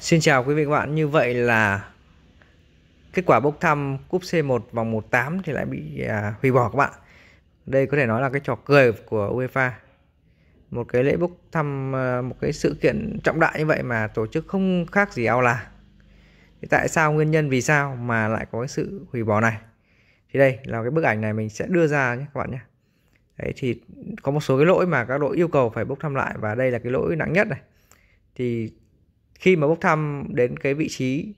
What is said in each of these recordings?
Xin chào quý vị các bạn, như vậy là kết quả bốc thăm cúp C1 vòng 18 thì lại bị à, hủy bỏ các bạn. Đây có thể nói là cái trò cười của UEFA. Một cái lễ bốc thăm à, một cái sự kiện trọng đại như vậy mà tổ chức không khác gì ao là. Thì tại sao nguyên nhân vì sao mà lại có cái sự hủy bỏ này? Thì đây là cái bức ảnh này mình sẽ đưa ra nhé các bạn nhé. Đấy thì có một số cái lỗi mà các đội yêu cầu phải bốc thăm lại và đây là cái lỗi nặng nhất này. Thì khi mà bốc thăm đến cái vị trí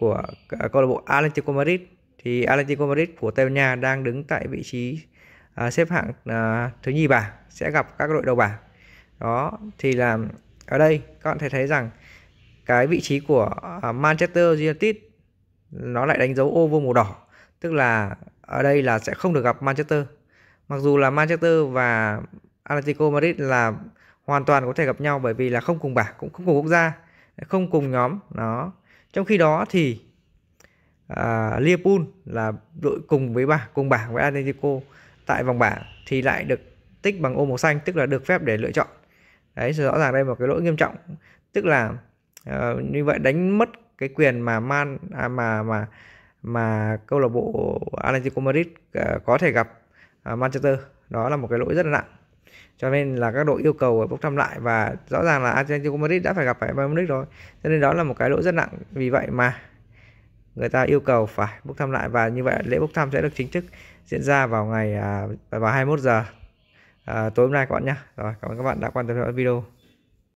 của à, câu lạc bộ Atlético Madrid thì Atlético Madrid của Tây Ban Nha đang đứng tại vị trí uh, xếp hạng uh, thứ nhì bảng sẽ gặp các đội đầu bảng đó thì là ở đây các bạn thể thấy rằng cái vị trí của uh, Manchester United nó lại đánh dấu ô vuông màu đỏ tức là ở đây là sẽ không được gặp Manchester mặc dù là Manchester và Atletico Madrid là hoàn toàn có thể gặp nhau bởi vì là không cùng bảng cũng không cùng quốc gia không cùng nhóm nó trong khi đó thì à, Liverpool là đội cùng với bảng cùng bảng với Atletico tại vòng bảng thì lại được tích bằng ô màu xanh tức là được phép để lựa chọn đấy rõ ràng đây là một cái lỗi nghiêm trọng tức là uh, như vậy đánh mất cái quyền mà man à, mà mà mà câu lạc bộ Atletico Madrid uh, có thể gặp uh, Manchester đó là một cái lỗi rất là nặng cho nên là các đội yêu cầu bốc thăm lại và rõ ràng là Atletico Madrid đã phải gặp phải Bayern Munich rồi cho nên đó là một cái lỗi rất nặng vì vậy mà người ta yêu cầu phải bốc thăm lại và như vậy lễ bốc thăm sẽ được chính thức diễn ra vào ngày à, vào 21 giờ à, tối hôm nay các bạn nhé rồi cảm ơn các bạn đã quan tâm theo video